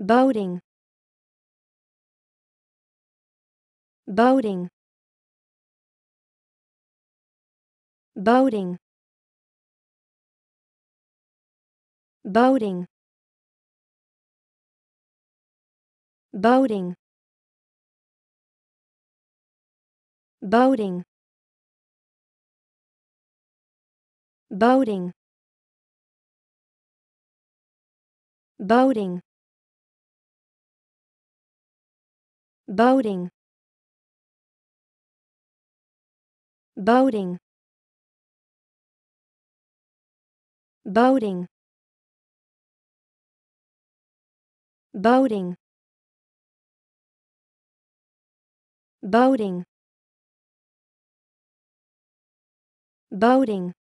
boating boating boating boating boating boating boating boating boating boating boating boating boating boating